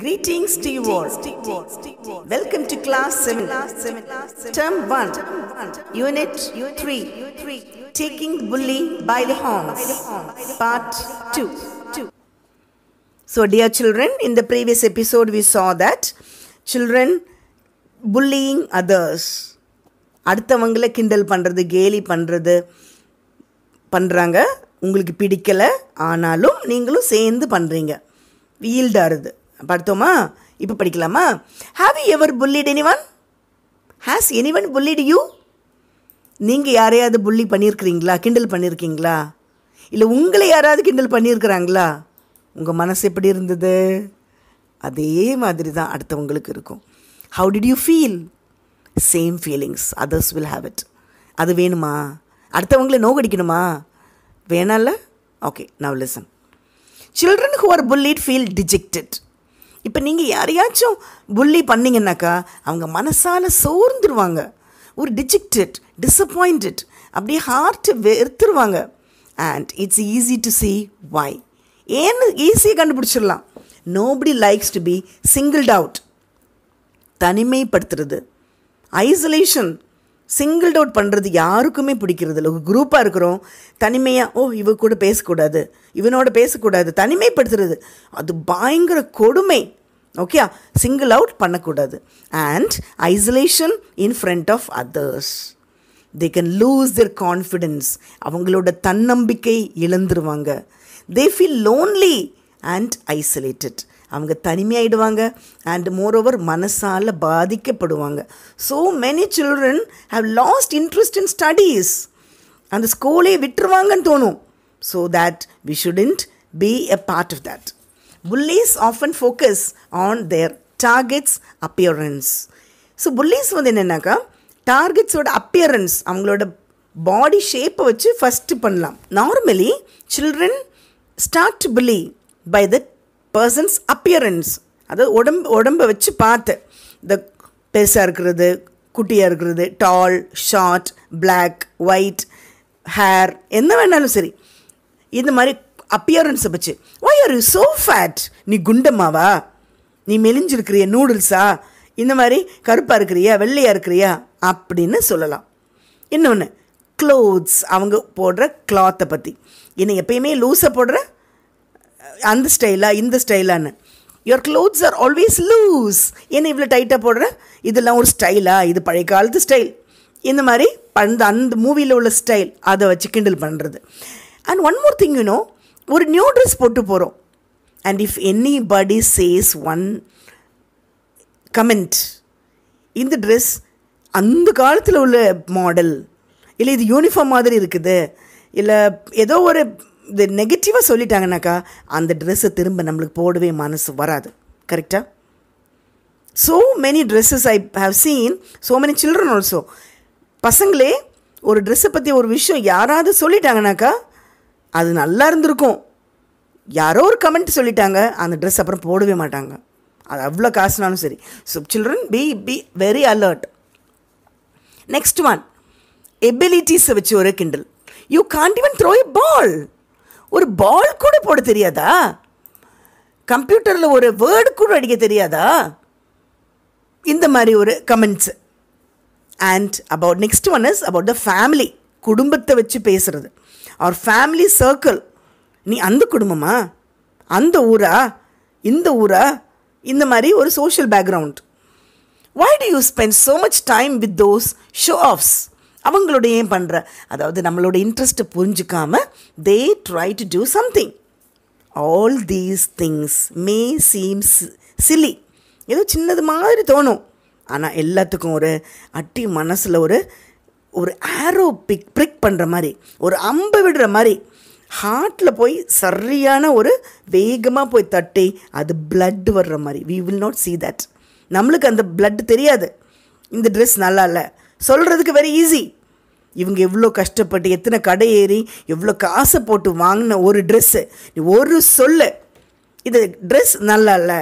Greetings to you all. Welcome to class 7, term 1, unit 3, taking the bully by the horns, part 2. So dear children, in the previous episode we saw that children bullying others, அடுத்தவங்களை கிண்டல் பண்ணுறது கேலி பண்ணுறது பண்ணுறாங்க உங்களுக்கு பிடிக்கலை ஆனாலும் நீங்களும் சேர்ந்து பண்ணுறீங்க ஈல்டாருது படுத்தோமா இப்போ படிக்கலாமா have you ever bullied anyone has anyone bullied you நீங்கள் யாரையாவது புள்ளி பண்ணியிருக்கிறீங்களா கிண்டல் பண்ணியிருக்கீங்களா இல்லை உங்களை யாராவது கிண்டல் பண்ணியிருக்கிறாங்களா உங்கள் மனசு எப்படி இருந்தது அதே மாதிரி தான் அடுத்தவங்களுக்கு இருக்கும் how did you feel same feelings others will have it அது வேணுமா அடுத்தவங்களை நோகடிக்கணுமா வேணாம்ல okay now listen children who are bullied feel dejected இப்போ நீங்கள் யாரையாச்சும் புள்ளி பண்ணிங்கன்னாக்கா அவங்க மனசால் சோர்ந்துருவாங்க ஒரு டிஜிக்டட் டிஸப்பாயிண்டட் அப்படியே ஹார்ட்டு வெறுத்துருவாங்க and it's easy to see why ஏன்னு ஈஸியாக கண்டுபிடிச்சிடலாம் nobody likes to be singled out தனிமைப்படுத்துறது ஐசோலேஷன் சிங்கிள் அவுட் பண்ணுறது யாருக்குமே பிடிக்கிறது இல்லை குரூப்பாக இருக்கிறோம் தனிமையாக ஓ இவ கூட பேசக்கூடாது இவனோட பேசக்கூடாது தனிமைப்படுத்துறது அது பயங்கர கொடுமை ஓகே சிங்கிள் அவுட் பண்ணக்கூடாது and isolation in front of others they can lose their confidence அவங்களோட தன்னம்பிக்கை இழந்துருவாங்க they feel lonely and isolated அவங்க தனிமையாயிடுவாங்க அண்ட் மோரோவர் மனசால் பாதிக்கப்படுவாங்க so many children have lost interest in studies அந்த ஸ்கூலே விட்டுருவாங்கன்னு தோணும் so that we shouldn't be a part of that bullies often focus on their targets appearance so bullies வந்து என்னென்னாக்கா டார்கெட்ஸோட அப்பியரன்ஸ் அவங்களோட பாடி ஷேப்பை வச்சு ஃபஸ்ட்டு பண்ணலாம் normally children start to bully by the person's appearance அதாவது உடம்பு உடம்பை வச்சு பார்த்து இந்த பெருசாக இருக்கிறது குட்டியாக இருக்கிறது tall short black white hair என்ன வேணாலும் சரி இந்த மாதிரி அப்பியரன்ஸை வச்சு why are you so fat நீ குண்டம்மாவா நீ மெலிஞ்சிருக்கிறிய நூடுல்ஸா இந்த மாதிரி கருப்பாக இருக்கிறியா வெள்ளையாக இருக்கிறியா அப்படின்னு சொல்லலாம் இன்னொன்று க்ளோத்ஸ் அவங்க போடுற கிளாத்தை பற்றி என்னை எப்பயுமே லூஸை போடுற அந்த ஸ்டைலாக இந்த ஸ்டைலான்னு your clothes are always loose என்ன இவ்வளோ டைட்டாக போடுற இதெல்லாம் ஒரு ஸ்டைலாக இது பழைய காலத்து ஸ்டைல் இந்த மாதிரி அந்த அந்த மூவியில் உள்ள ஸ்டைல் அதை வச்சு கிண்டில் பண்ணுறது and one more thing you know ஒரு நியூ ட்ரெஸ் போட்டு போகிறோம் and if anybody says one comment இந்த ட்ரெஸ் அந்த காலத்தில் உள்ள மாடல் இல்லை இது யூனிஃபார்ம் மாதிரி இருக்குது இல்லை ஏதோ ஒரு இது நெகட்டிவாக சொல்லிட்டாங்கனாக்கா அந்த ட்ரெஸ்ஸை திரும்ப நம்மளுக்கு போடவே மனசு வராது கரெக்டாக so many dresses I have seen so many children also பசங்களே ஒரு ட்ரெஸ்ஸை பற்றி ஒரு விஷயம் யாராவது சொல்லிட்டாங்கனாக்கா அது நல்லா இருந்திருக்கும் யாரோ ஒரு கமெண்ட் சொல்லிட்டாங்க அந்த ட்ரெஸ் அப்புறம் போடவே மாட்டாங்க அது அவ்வளோ காசுனாலும் சரி so children be be very alert next one எபிலிட்டிஸை வச்சு ஒரு கிண்டல் you can't even throw a ball ஒரு பால் கூட போட தெரியாதா கம்ப்யூட்டரில் ஒரு வேர்டு கூட அடிக்க தெரியாதா இந்த மாதிரி ஒரு comments and about next one is about the family குடும்பத்தை வச்சு பேசுகிறது அவர் ஃபேமிலி சர்க்கிள் நீ அந்த குடும்பமா அந்த ஊரா இந்த ஊரா இந்த மாதிரி ஒரு social background why do you spend so much time with those show offs அவங்களோட ஏன் பண்ணுற அதாவது நம்மளோட இன்ட்ரெஸ்ட்டை புரிஞ்சுக்காமல் they try to do something all these things may seems silly ஏதோ சின்னது மாதிரி தோணும் ஆனால் எல்லாத்துக்கும் ஒரு அட்டி மனசில் ஒரு ஒரு ஆரோ பிக் பிரிக் பண்ணுற மாதிரி ஒரு அம்பை விடுற மாதிரி ஹார்ட்டில் போய் சரியான ஒரு வேகமாக போய் தட்டி அது பிளட் வர்ற மாதிரி we will not see that நம்மளுக்கு அந்த பிளட் தெரியாது இந்த ட்ரெஸ் நல்லா இல்லை சொல்கிறதுக்கு வெரி ஈஸி இவங்க எவ்வளோ கஷ்டப்பட்டு எத்தனை கடை ஏறி எவ்வளோ காசை போட்டு வாங்கின ஒரு ட்ரெஸ்ஸு ஒரு சொல்லு இது ட்ரெஸ் நல்லா இல்லை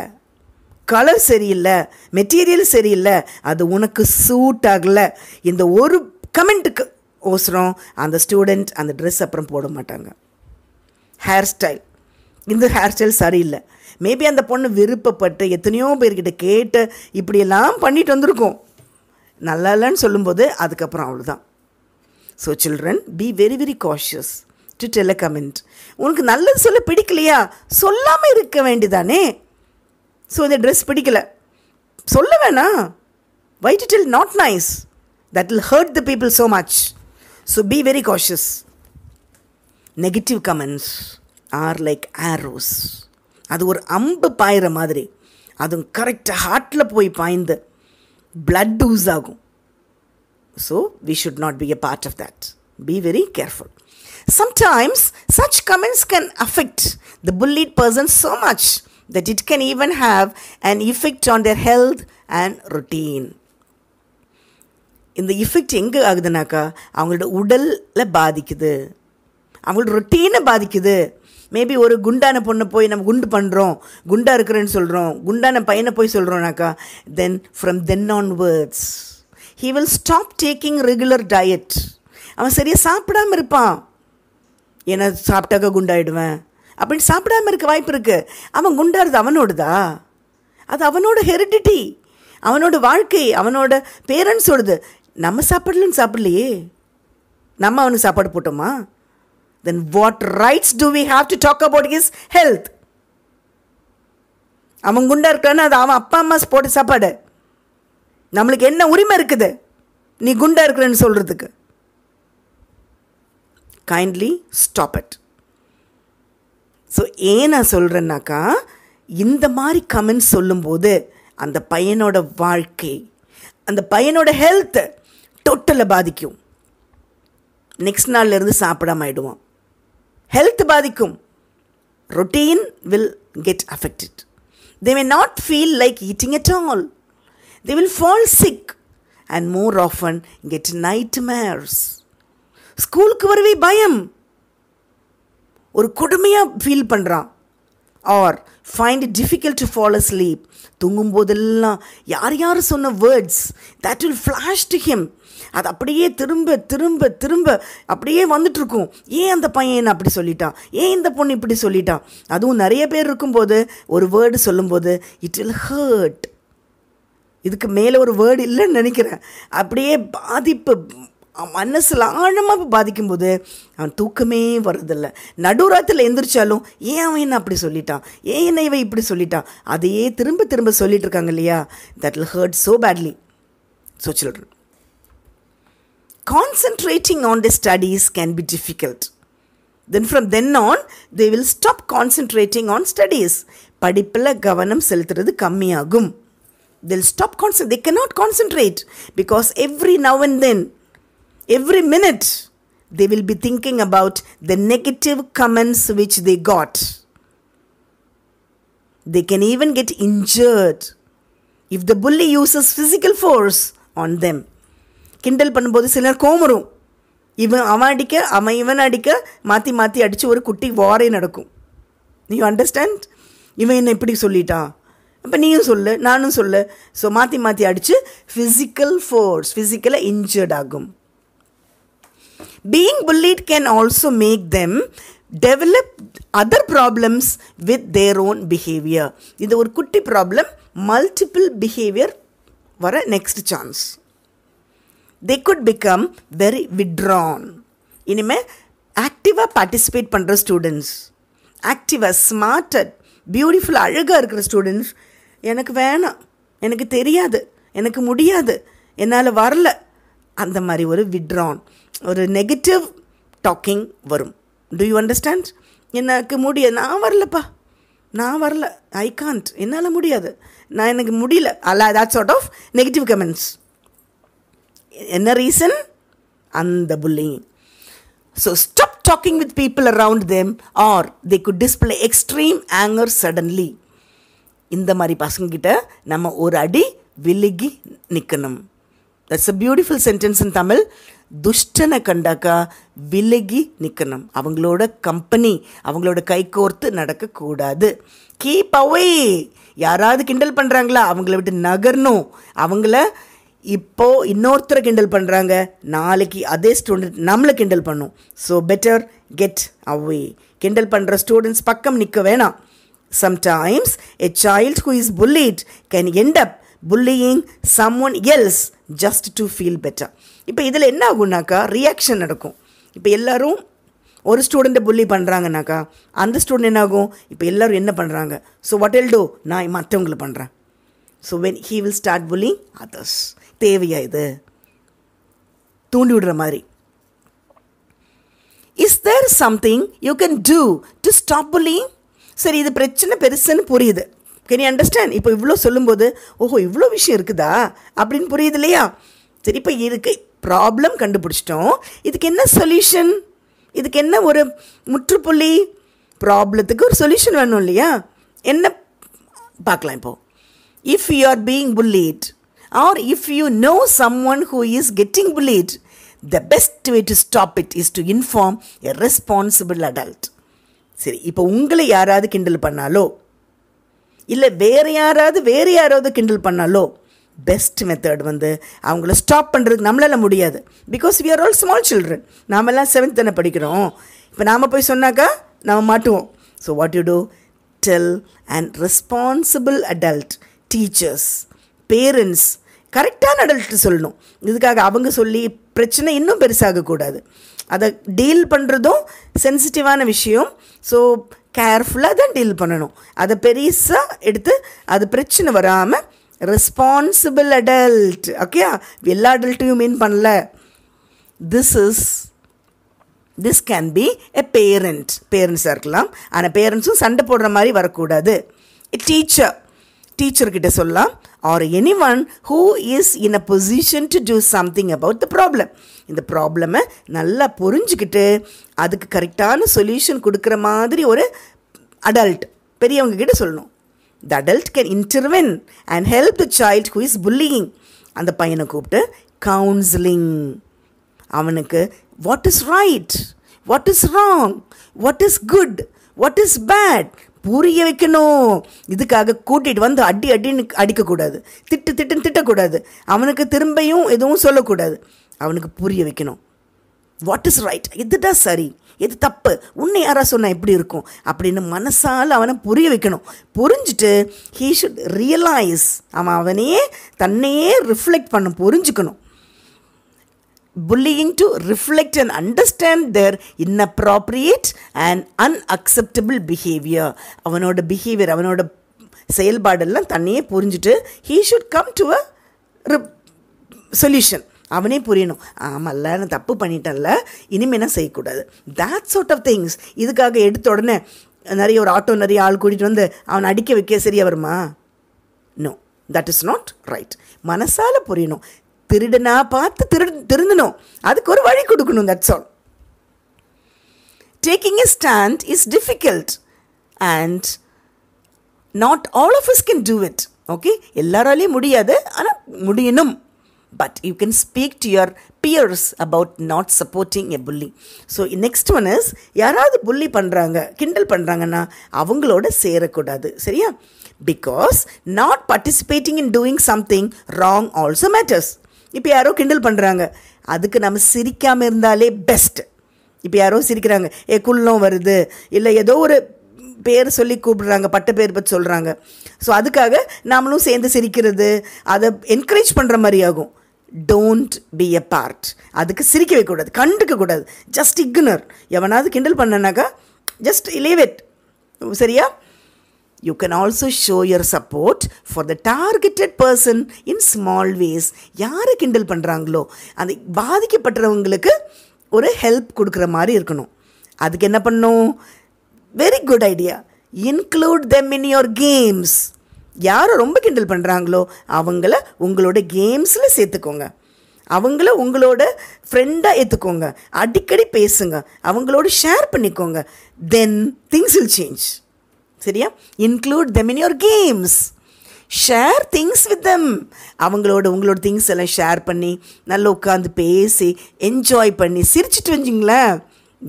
கலர் சரியில்லை மெட்டீரியல் சரியில்லை அது உனக்கு சூட் ஆகலை இந்த ஒரு கமெண்ட்டுக்கு ஓசுறோம் அந்த ஸ்டூடெண்ட் அந்த ட்ரெஸ் அப்புறம் போட மாட்டாங்க ஹேர் ஸ்டைல் இந்த ஹேர் ஸ்டைல் சரியில்லை மேபி அந்த பொண்ணு விருப்பப்பட்டு எத்தனையோ பேர்கிட்ட கேட்டு இப்படியெல்லாம் பண்ணிட்டு வந்திருக்கோம் நல்லா இல்லைன்னு சொல்லும்போது அதுக்கப்புறம் அவ்வளோதான் so children be very very cautious to tell a comment உனக்கு நல்லது சொல்ல பிடிக்கலையா சொல்லாமல் இருக்க வேண்டிதானே ஸோ இந்த ட்ரெஸ் பிடிக்கல சொல்ல வேணாம் why it'll not nice that will hurt the people so much. So be very cautious. Negative comments are like arrows. அது ஒரு அம்பு பாயிற மாதிரி அதுவும் கரெக்டாக ஹார்ட்டில் போய் பாய்ந்து பிளட் ஊஸ் ஆகும் so we should not be a part of that be very careful sometimes such comments can affect the bullied person so much that it can even have an effect on their health and routine. இந்த effect எங்கே ஆகுதுனாக்கா அவங்களோட உடலில் பாதிக்குது அவங்களோட ரொட்டீனை பாதிக்குது maybe ஒரு குண்டான பொண்ணை போய் நம்ம குண்டு பண்ணுறோம் குண்டாக இருக்கிறேன்னு சொல்கிறோம் குண்டான பையனை போய் சொல்கிறோம்னாக்கா then from then onwards he will stop taking regular diet அவன் சரியாக சாப்பிடாமல் இருப்பான் ஏன்னா சாப்பிட்டாக்க குண்டாயிடுவேன் அப்படின்னு சாப்பிடாமல் இருக்க வாய்ப்பு இருக்குது அவன் குண்டாகிறது அவனோடதா அது அவனோட ஹெரிடிட்டி அவனோட வாழ்க்கை அவனோட பேரண்ட்ஸோடது நம்ம சாப்பிடலன்னு சாப்பிடலையே நம்ம அவனுக்கு சாப்பாடு போட்டோமா then what rights do we have to talk about his health அவன் குண்டா இருக்கான்னு அது அவன் அப்பா அம்மா போட்ட சாப்பாடு நம்மளுக்கு என்ன உரிமை இருக்குது நீ குண்டா இருக்கிறன்னு சொல்கிறதுக்கு கைண்ட்லி ஸ்டாப் இட் ஸோ ஏன் நான் சொல்கிறேன்னாக்கா இந்த மாதிரி கமெண்ட்ஸ் சொல்லும்போது அந்த பையனோட வாழ்க்கை அந்த பையனோட ஹெல்த்து டோட்டலை பாதிக்கும் நெக்ஸ்ட் நாள்லேருந்து சாப்பிடாம ஆயிடுவோம் ஹெல்த் பாதிக்கும் routine will get affected they may not feel like eating at all they will fall sick and more often get nightmares ஸ்கூலுக்கு வரவே பயம் ஒரு கொடுமையாக ஃபீல் பண்ணுறான் or find it difficult to follow sleep தூங்கும் போதெல்லாம் யார் யார் சொன்ன words that will flash to him அது அப்படியே திரும்ப திரும்ப திரும்ப அப்படியே வந்துட்டுருக்கும் ஏன் அந்த பையன் அப்படி சொல்லிட்டான் ஏன் இந்த பொண்ணு இப்படி சொல்லிட்டான் அதுவும் நிறைய பேர் இருக்கும்போது ஒரு வேர்டு சொல்லும்போது இட் வில் ஹர்ட் இதுக்கு மேலே ஒரு வேர்டு இல்லைன்னு நினைக்கிறேன் அப்படியே பாதிப்பு அவன் மனசில் ஆழமாக பாதிக்கும்போது அவன் தூக்கமே வரதில்லை நடுராத்தில் எந்திரிச்சாலும் ஏன் அவன் என்ன அப்படி சொல்லிட்டான் ஏன் என்ன இவன் இப்படி சொல்லிட்டான் அதையே திரும்ப திரும்ப சொல்லிட்டு இருக்காங்க இல்லையா that will hurt so badly so children concentrating on the studies can be difficult then from then on they will stop concentrating on studies படிப்பில் கவனம் செலுத்துறது கம்மியாகும் தில் ஸ்டாப் கான்சன் they can not concentrate because every now and then Every minute they will be thinking about the negative comments which they got they can even get injured if the bully uses physical force on them கிண்டல் பண்ணும்போது சிலர் கோமரும் இவன் அவன் அடிக்க அவன் இவன் அடிக்க மாற்றி மாற்றி அடித்து ஒரு குட்டி வாரே நடக்கும் நீ அண்டர்ஸ்டாண்ட் இவன் என்ன இப்படி சொல்லிட்டான் அப்போ நீயும் சொல்லு நானும் சொல்லு ஸோ மாற்றி மாற்றி அடித்து ஃபிசிக்கல் ஃபோர்ஸ் ஃபிசிக்கலாக இன்ஜர்ட் ஆகும் being bullied can also make them develop other problems with their own behaviour இது ஒரு குட்டி ப்ராப்ளம் மல்டிபிள் பிஹேவியர் வர next chance they could become very withdrawn இனிமேல் ஆக்டிவாக பார்ட்டிசிபேட் பண்ணுற ஸ்டூடெண்ட்ஸ் ஆக்டிவாக ஸ்மார்ட்டட் பியூட்டிஃபுல் அழகாக இருக்கிற ஸ்டூடெண்ட்ஸ் எனக்கு வேணாம் எனக்கு தெரியாது எனக்கு முடியாது என்னால் வரல அந்த மாதிரி ஒரு விட்ரான் ஒரு நெகட்டிவ் டாக்கிங் வரும் டு யூ அண்டர்ஸ்டாண்ட் எனக்கு முடிய நான் வரலப்பா நான் வரல ஐ கான்ட் என்னால் முடியாது நான் எனக்கு முடியல அல்ல that sort of negative comments என்ன ரீசன் அந்த bullying so stop talking with people around them or they could display extreme anger suddenly இந்த மாதிரி பசங்கக்கிட்ட நம்ம ஒரு அடி விலகி நிற்கணும் that's a beautiful sentence in Tamil துஷ்டனை கண்டாக்கா விலகி நிற்கணும் அவங்களோட கம்பெனி அவங்களோட கைகோர்த்து நடக்கக்கூடாது கீப் அவே யாராவது கிண்டல் பண்ணுறாங்களா அவங்கள விட்டு நகரணும் அவங்கள இப்போது இன்னொருத்தரை கிண்டல் பண்ணுறாங்க நாளைக்கு அதே ஸ்டூடெண்ட் நம்மளை கிண்டல் பண்ணும் ஸோ பெட்டர் கெட் அவே கிண்டல் பண்ணுற ஸ்டூடெண்ட்ஸ் பக்கம் நிற்க வேணாம் sometimes a child who is bullied can end up bullying someone else just to feel better இப்போ இதில் என்ன ஆகுனாக்கா ரியாக்ஷன் நடக்கும் இப்போ எல்லோரும் ஒரு ஸ்டூடெண்ட்டை புள்ளி பண்ணுறாங்கனாக்கா அந்த ஸ்டூடெண்ட் என்ன ஆகும் இப்போ எல்லோரும் என்ன பண்ணுறாங்க ஸோ வாட் எல் டூ நான் மற்றவங்களை பண்ணுறேன் so when he will start bullying others தேவையா இது தூண்டி விடுற மாதிரி is there something you can do to stop bullying சரி இது பிரச்சனை பெருசுன்னு புரியுது கேன் யூ அண்டர்ஸ்டாண்ட் இப்போ இவ்வளோ சொல்லும்போது ஓஹோ இவ்வளோ விஷயம் இருக்குதா அப்படின்னு புரியுது இல்லையா சரி இப்போ இதுக்கு ப்ராப்ளம் கண்டுபிடிச்சிட்டோம் இதுக்கு என்ன சொல்யூஷன் இதுக்கு என்ன ஒரு முற்றுப்புள்ளி ப்ராப்ளத்துக்கு ஒரு சொல்யூஷன் வேணும் இல்லையா என்ன பார்க்கலாம் இப்போது if you are being bullied or if you know someone who is getting bullied the best way to stop it is to inform a responsible adult சரி இப்போ உங்களை யாராவது கிண்டல் பண்ணாலோ இல்லை வேறு யாராவது வேறு யாராவது கிண்டல் பண்ணாலோ பெஸ்ட் மெத்தட் வந்து அவங்கள ஸ்டாப் பண்ணுறதுக்கு நம்மளால் முடியாது because we are all small children நாமெல்லாம் செவன்த் தானே படிக்கிறோம் இப்போ நாம் போய் சொன்னாக்கா நாம் மாட்டுவோம் so what you do tell and responsible adult teachers parents கரெக்டான அடல்ட்டு சொல்லணும் இதுக்காக அவங்க சொல்லி பிரச்சனை இன்னும் பெருசாகக்கூடாது அதை டீல் பண்ணுறதும் சென்சிட்டிவான விஷயம் ஸோ கேர்ஃபுல்லாக தான் டீல் பண்ணணும் அதை பெருசாக எடுத்து அது பிரச்சனை வராமல் ரெஸ்பான்சிபிள் அடல்ட் ஓகேயா எல்லா அடல்ட்டையும் மீன் பண்ணல this is this can be a parent பேரண்ட்ஸாக இருக்கலாம் ஆனால் பேரண்ட்ஸும் சண்டை போடுற மாதிரி வரக்கூடாது எ டீச்சர் டீச்சர்கிட்ட சொல்லலாம் or anyone who is in a position to do something about the problem இந்த ப்ராப்ளமை நல்லா புரிஞ்சுக்கிட்டு அதுக்கு கரெக்டான சொல்யூஷன் கொடுக்குற மாதிரி ஒரு அடல்ட் பெரியவங்க கிட்ட சொல்லணும் the adult can intervene and help the child who is bullying அந்த பையனை கூப்பிட்டு கவுன்சிலிங் அவனுக்கு what is right what is wrong what is good what is bad புரிய வைக்கணும் இதுக்காக கூட்டிகிட்டு வந்து அடி அடின்னு அடிக்கக்கூடாது திட்டு திட்டுன்னு திட்டக்கூடாது அவனுக்கு திரும்பியும் எதுவும் சொல்லக்கூடாது அவனுக்கு புரிய வைக்கணும் வாட் இஸ் ரைட் இதுதான் சரி இது தப்பு உன்னை யாராக சொன்னால் எப்படி இருக்கும் அப்படின்னு மனசால் அவனை புரிய வைக்கணும் புரிஞ்சுட்டு ஹீ ஷுட் ரியலைஸ் அவன் அவனையே தன்னையே ரிஃப்ளெக்ட் பண்ண புரிஞ்சுக்கணும் bullying to reflect and understand their inappropriate and unacceptable behavior அவனோட பிஹேவியர் அவனோட செயல்பாடெல்லாம் தன்னையே புரிஞ்சுட்டு he should come to a solution அவனே புரியணும் ஆமல்ல நான் தப்பு பண்ணிட்டேன்ல இனிமேல் என்ன செய்யக்கூடாது தேட் சார்ட் ஆஃப் திங்ஸ் இதுக்காக எடுத்த உடனே நிறைய ஒரு ஆட்டோ நிறைய ஆள் கூட்டிகிட்டு வந்து அவனை அடிக்க வைக்க சரியா வருமா no that is not right மனசால் புரியணும் திருடனா பார்த்து திருடு திருந்தணும் அதுக்கு ஒரு வழி கொடுக்கணும் that's all taking a stand is difficult and not all of is can do it okay எல்லாராலையும் முடியாது ஆனால் முடியணும் but you can speak to your peers about not supporting a bully so next one is யாராவது புள்ளி பண்ணுறாங்க கிண்டல் பண்ணுறாங்கன்னா அவங்களோட சேரக்கூடாது சரியா because not participating in doing something wrong also matters இப்போ யாரோ கிண்டல் பண்ணுறாங்க அதுக்கு நம்ம சிரிக்காமல் இருந்தாலே பெஸ்ட் இப்போ யாரோ சிரிக்கிறாங்க ஏ குள்ளம் வருது இல்லை ஏதோ ஒரு பேர் சொல்லி கூப்பிடுறாங்க பட்ட பேர் பற்றி சொல்கிறாங்க ஸோ அதுக்காக நாமளும் சேர்ந்து சிரிக்கிறது அதை என்கரேஜ் பண்ணுற மாதிரி ஆகும் டோன்ட் பி எ பார்ட் அதுக்கு சிரிக்க வைக்கக்கூடாது கண்டுக்கக்கூடாது ஜஸ்ட் இக்னர் எவனாவது கிண்டல் பண்ணனாக்கா ஜஸ்ட் லீவ் இட் சரியா you can also show your support for the targeted person in small ways யாரை கிண்டல் பண்ணுறாங்களோ அந்த பாதிக்கப்பட்டவங்களுக்கு ஒரு ஹெல்ப் கொடுக்குற மாதிரி இருக்கணும் அதுக்கு என்ன பண்ணும் very good idea include them in your games யாரை ரொம்ப கிண்டல் பண்ணுறாங்களோ அவங்கள உங்களோட கேம்ஸில் சேர்த்துக்கோங்க அவங்கள உங்களோட ஃப்ரெண்டாக ஏற்றுக்கோங்க அடிக்கடி பேசுங்க அவங்களோட ஷேர் பண்ணிக்கோங்க தென் திங்ஸ் வில் சேஞ்ச் சரியா include them in your games share things with them அவங்களோட உங்களோட திங்ஸ் எல்லாம் ஷேர் பண்ணி நல்லா உட்காந்து பேசி என்ஜாய் பண்ணி சிரிச்சிட்டு வந்துங்களேன்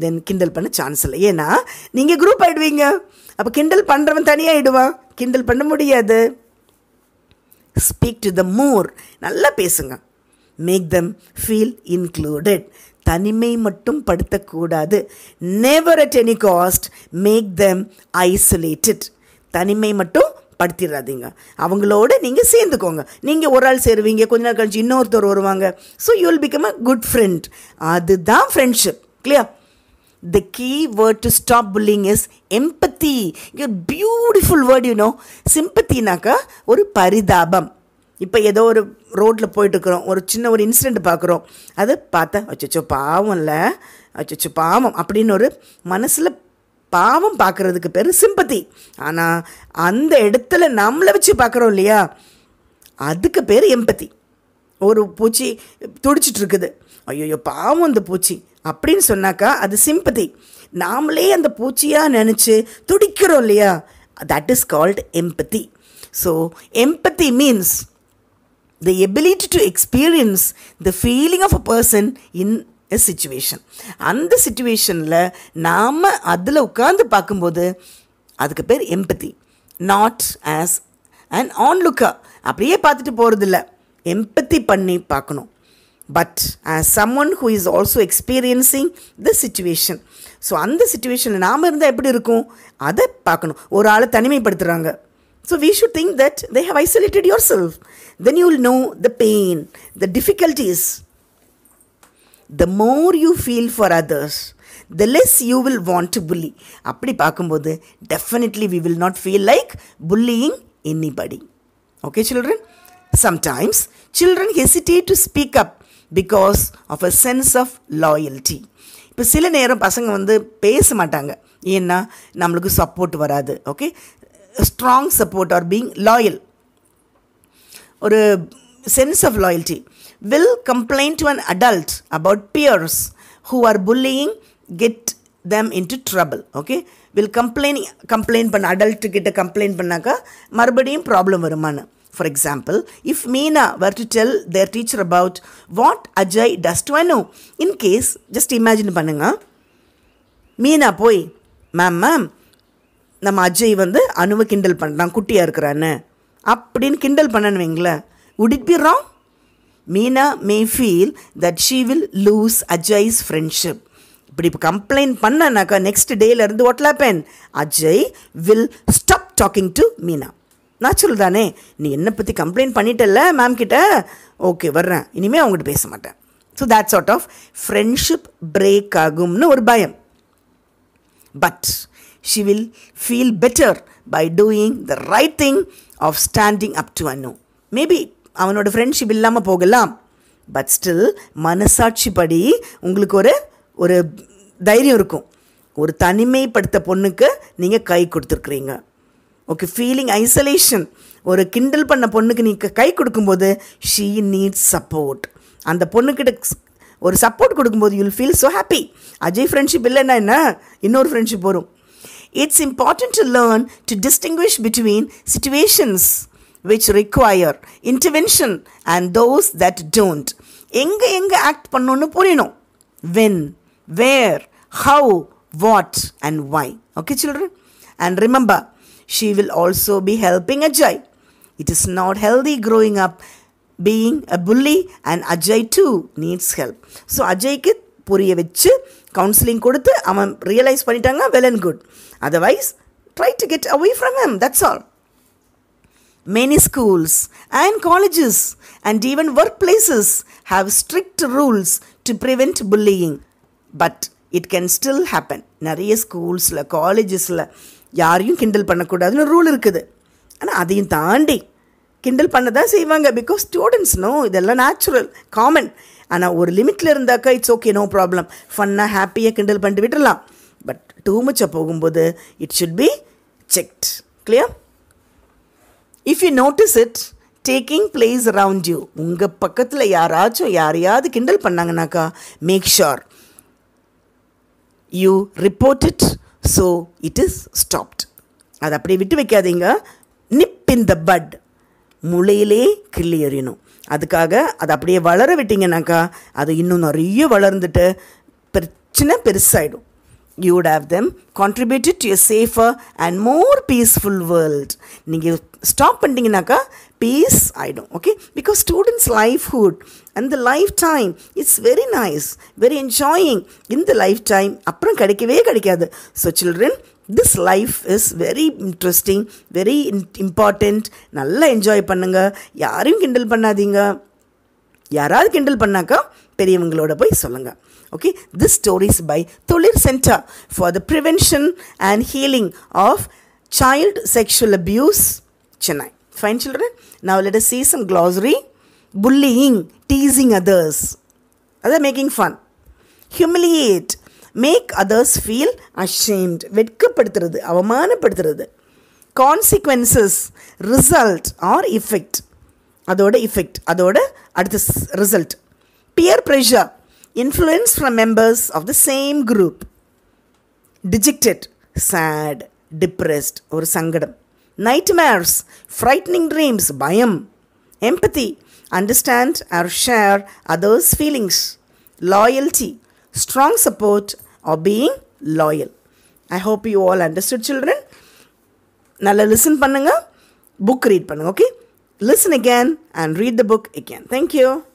தென் கிண்டல் பண்ண சான்ஸ் இல்லை ஏன்னா நீங்கள் குரூப் ஆகிடுவீங்க அப்போ கிண்டல் பண்ணுறவன் தனியாக ஆகிடுவான் கிண்டல் பண்ண முடியாது ஸ்பீக் டு த மோர் நல்லா பேசுங்க மேக் தம் ஃபீல் இன்க்ளூடட் தனிமை மட்டும் படுத்தக்கூடாது never at any cost make them isolated தனிமை மட்டும் படுத்திடாதீங்க அவங்களோட நீங்கள் சேர்ந்துக்கோங்க நீங்கள் ஒரு ஆள் சேருவீங்க கொஞ்ச நாள் கழிச்சு இன்னொருத்தர் வருவாங்க so you will become a good friend அதுதான் friendship clear the key word to stop bullying is empathy. A beautiful word, you know. சிம்பத்தினாக்கா ஒரு பரிதாபம் இப்போ ஏதோ ஒரு ரோட்டில் போயிட்டுருக்குறோம் ஒரு சின்ன ஒரு இன்சிடெண்ட் பார்க்குறோம் அது பார்த்தா அச்சோ பாவம் இல்லை அச்சோ பாவம் அப்படின்னு ஒரு மனசில் பாவம் பார்க்குறதுக்கு பேர் சிம்பத்தி ஆனால் அந்த இடத்துல நம்மளை வச்சு பார்க்குறோம் இல்லையா அதுக்கு பேர் எம்பத்தி ஒரு பூச்சி துடிச்சிட்ருக்குது இருக்குது ஐயோ பாவம் அந்த பூச்சி அப்படின்னு சொன்னாக்கா அது சிம்பதி நாமளே அந்த பூச்சியாக நினச்சி துடிக்கிறோம் இல்லையா that is called empathy so empathy means the ability to experience the feeling of a person in a situation அந்த சுச்சுவேஷனில் நாம் அதில் உட்காந்து பார்க்கும்போது அதுக்கு பேர் empathy not as and onlooker அப்படியே பார்த்துட்டு போகிறதில்ல எம்பத்தி பண்ணி பார்க்கணும் but someone who is also experiencing the situation so அந்த சுச்சுவேஷனில் நாம் இருந்தால் எப்படி இருக்கும் அதை பார்க்கணும் ஒரு ஆளை தனிமைப்படுத்துகிறாங்க so we should think that they have isolated yourself then you will know the pain the difficulties the more you feel for others the less you will want to bully அப்படி பார்க்கும்போது definitely we will not feel like bullying anybody okay children sometimes children hesitate to speak up because of a sense of loyalty இப்போ சில நேரம் பசங்க வந்து பேச மாட்டாங்க ஏன்னா நம்மளுக்கு சப்போர்ட் வராது okay strong support or being loyal ஒரு sense of loyalty will complaint to an adult about peers who are bullying get them into trouble okay will complaint complaint பண்ண அடல்ட்டு கிட்ட கம்ப்ளைண்ட் பண்ணாக்கா மறுபடியும் problem வருமானு for example if Meena were to tell their teacher about what Ajay does to in case just imagine imagine பண்ணுங்க மீனா போய் ma'am ma'am நம்ம அஜய் வந்து அணுவை கிண்டல் பண்ணுறான் குட்டியாக இருக்கிறான்னு அப்படின்னு கிண்டல் பண்ணணும் வைங்களேன் would it be wrong Meena may feel that she will lose Ajay's friendship இப்படி இப்போ கம்ப்ளைண்ட் பண்ணனாக்கா நெக்ஸ்ட் டேலேருந்து ஒட்லாப்பேன் Ajay will stop talking to Meena natural தானே நீ என்னை பற்றி கம்ப்ளைண்ட் பண்ணிட்டல மேம் கிட்ட ஓகே வர்றேன் இனிமேல் அவங்ககிட்ட பேச மாட்டேன் so that sort of friendship break ஆகும்னு ஒரு பயம் but she will feel better by doing the right thing of standing up to அன்னு மேபி அவனோட ஃப்ரெண்ட்ஷிப் இல்லாமல் போகலாம் பட் ஸ்டில் மனசாட்சி படி உங்களுக்கு ஒரு ஒரு தைரியம் இருக்கும் ஒரு தனிமைப்படுத்த பொண்ணுக்கு நீங்கள் கை கொடுத்துருக்குறீங்க ஓகே ஃபீலிங் ஐசோலேஷன் ஒரு கிண்டல் பண்ண பொண்ணுக்கு நீ கை கொடுக்கும்போது ஷீ நீட்ஸ் சப்போர்ட் அந்த பொண்ணுக்கிட்ட ஒரு சப்போர்ட் கொடுக்கும்போது you'll feel so happy Ajay friendship இல்லைன்னா என்ன இன்னொரு ஃப்ரெண்ட்ஷிப் வரும் it's important to learn to distinguish between situations which require intervention and those that don't எங்கே எங்கே ஆக்ட் பண்ணணும்னு புரியணும் when where how what and why okay children and remember she will also be helping Ajay. It is not healthy growing up being a bully and Ajay too needs help so அஜய்க்கு புரிய வச்சு counselling கொடுத்து அவன் realise பண்ணிட்டாங்க well and good otherwise try to get away from him that's all many schools and colleges and even workplaces have strict rules to prevent bullying but it can still happen நிறைய ஸ்கூல்ஸில் காலேஜஸில் யாரையும் கிண்டல் பண்ணக்கூடாதுன்னு rule இருக்குது ஆனால் அதையும் தாண்டி கிண்டல் பண்ண தான் செய்வாங்க பிகாஸ் ஸ்டூடெண்ட்ஸ் நோ இதெல்லாம் நேச்சுரல் காமன் ஆனால் ஒரு லிமிட்டில் இருந்தாக்கா இட்ஸ் ஓகே நோ ப்ராப்ளம் ஃபன்னாக ஹாப்பியாக கிண்டல் பண்ணிட்டு விட்டுடலாம் பட் டூ மச்சாக போகும்போது it should be checked clear if you notice it taking place around you உங்கள் பக்கத்தில் யாராச்சும் யாரையாவது கிண்டல் பண்ணாங்கனாக்கா make sure you report it so it is stopped அதை அப்படியே விட்டு வைக்காதீங்க நிப் இன் த பட் முளையிலே கிள்ளி எறியணும் அதுக்காக அதை அப்படியே வளர விட்டிங்கனாக்கா அது இன்னும் நிறைய வளர்ந்துட்டு பிரச்சனை பெருசாகிடும் you would have them contributed to safer and more peaceful world நீங்கள் ஸ்டாப் பண்ணிட்டீங்கனாக்கா பீஸ் ஆகிடும் ஓகே பிகாஸ் ஸ்டூடெண்ட்ஸ் லைஃப்ஹுட் அந்த lifetime it's very nice very enjoying இந்த லைஃப் டைம் அப்புறம் கிடைக்கவே கிடைக்காது so children this life is very interesting very important நல்லா என்ஜாய் பண்ணுங்கள் யாரையும் கிண்டல் பண்ணாதீங்க யாராவது கிண்டல் பண்ணாக்கா பெரியவங்களோட போய் சொல்லுங்கள் okay this stories by Tulir centre for the prevention and healing of child sexual abuse Chennai fine children நான் let see some some bullying teasing others others, making fun humiliate make others feel ashamed வெட்கப்படுத்துறது அவமானப்படுத்துறது consequences result or effect அதோட effect அதோட அடுத்த result peer pressure influence from members of the same group dejected sad depressed ஒரு சங்கடம் nightmares, frightening dreams, bayam. Empathy, understand or share others' feelings. Loyalty, strong support or being loyal. I hope you all understood children. listen, listen book read read Okay, listen again and read the book again. Thank you.